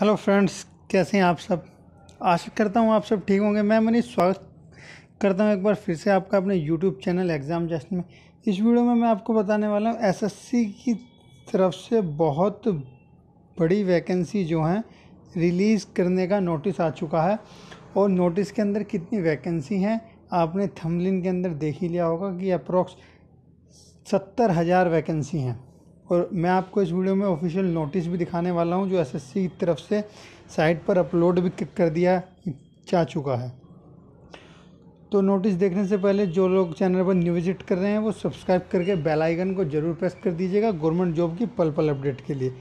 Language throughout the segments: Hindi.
हेलो फ्रेंड्स कैसे हैं आप सब आशा करता हूँ आप सब ठीक होंगे मैं मनीष स्वागत करता हूँ एक बार फिर से आपका अपने यूट्यूब चैनल एग्ज़ाम जस्ट में इस वीडियो में मैं आपको बताने वाला हूँ एसएससी की तरफ से बहुत बड़ी वैकेंसी जो है रिलीज़ करने का नोटिस आ चुका है और नोटिस के अंदर कितनी वैकेंसी हैं आपने थमलिन के अंदर देख ही लिया होगा कि अप्रॉक्स सत्तर हज़ार वैकेंसी हैं और मैं आपको इस वीडियो में ऑफिशियल नोटिस भी दिखाने वाला हूँ जो एसएससी की तरफ से साइट पर अपलोड भी कर दिया जा चुका है तो नोटिस देखने से पहले जो लोग चैनल पर न्यू विजिट कर रहे हैं वो सब्सक्राइब करके बेल आइकन को जरूर प्रेस कर दीजिएगा गवर्नमेंट जॉब की पल पल अपडेट के लिए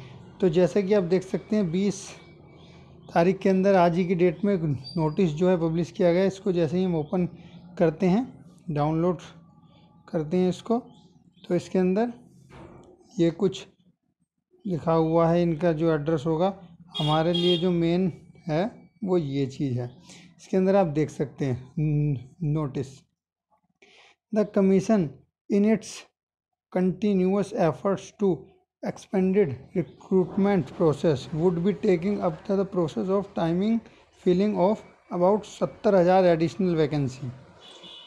तो जैसे कि आप देख सकते हैं बीस तारीख के अंदर आज ही की डेट में नोटिस जो है पब्लिश किया गया इसको जैसे ही हम ओपन करते हैं डाउनलोड करते हैं इसको तो इसके अंदर ये कुछ लिखा हुआ है इनका जो एड्रेस होगा हमारे लिए जो मेन है वो ये चीज़ है इसके अंदर आप देख सकते हैं notice the commission in its continuous efforts to expanded recruitment process would be taking up the process of timing filling of about सत्तर हज़ार एडिशनल वैकेंसी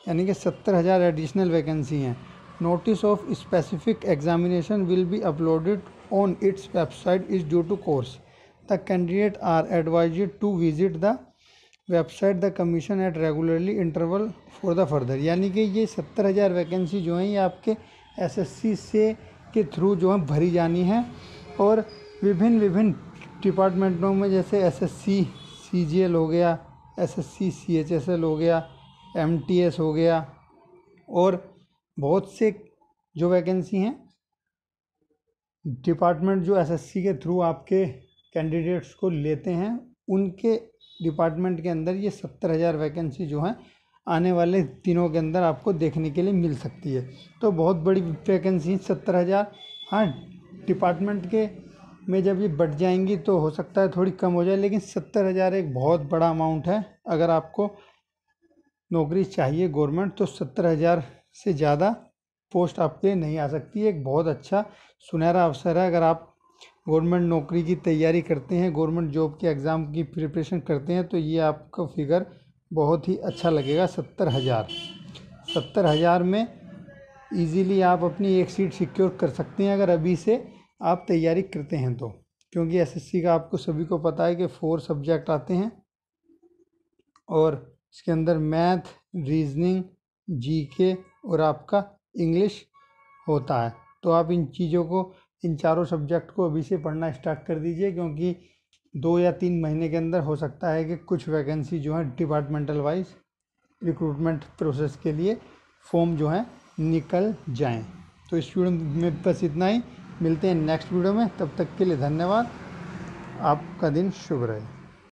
यानी कि सत्तर हज़ार एडिशनल वैकेंसी हैं notice of specific examination will be uploaded on its website is due to course the candidate are advised to visit the website the commission at regularly interval for the further यानी कि ये सत्तर हज़ार वैकेंसी जो हैं ये आपके एसएससी से के थ्रू जो है भरी जानी है और विभिन्न विभिन्न डिपार्टमेंटों में जैसे एसएससी सीजीएल हो गया एसएससी सीएचएसएल हो गया एमटीएस हो गया और बहुत से जो वैकेंसी हैं डिपार्टमेंट जो एसएससी के थ्रू आपके कैंडिडेट्स को लेते हैं उनके डिपार्टमेंट के अंदर ये सत्तर हज़ार वैकेंसी जो हैं आने वाले दिनों के अंदर आपको देखने के लिए मिल सकती है तो बहुत बड़ी वैकेंसी सत्तर हज़ार हाँ डिपार्टमेंट के में जब ये बढ़ जाएंगी तो हो सकता है थोड़ी कम हो जाए लेकिन सत्तर हज़ार एक बहुत बड़ा अमाउंट है अगर आपको नौकरी चाहिए गवर्नमेंट तो सत्तर हज़ार से ज़्यादा पोस्ट आपके नहीं आ सकती एक बहुत अच्छा सुनहरा अवसर है अगर आप गवर्नमेंट नौकरी की तैयारी करते हैं गवर्नमेंट जॉब के एग्ज़ाम की प्रिपरेशन करते हैं तो ये आपको फिगर बहुत ही अच्छा लगेगा सत्तर हज़ार सत्तर हज़ार में इज़ीली आप अपनी एक सीट सिक्योर कर सकते हैं अगर अभी से आप तैयारी करते हैं तो क्योंकि एसएससी का आपको सभी को पता है कि फोर सब्जेक्ट आते हैं और इसके अंदर मैथ रीजनिंग जीके और आपका इंग्लिश होता है तो आप इन चीज़ों को इन चारों सब्जेक्ट को अभी से पढ़ना स्टार्ट कर दीजिए क्योंकि दो या तीन महीने के अंदर हो सकता है कि कुछ वैकेंसी जो है डिपार्टमेंटल वाइज रिक्रूटमेंट प्रोसेस के लिए फॉर्म जो है निकल जाएं तो स्टूडेंट में बस इतना ही मिलते हैं नेक्स्ट वीडियो में तब तक के लिए धन्यवाद आपका दिन शुभ रहे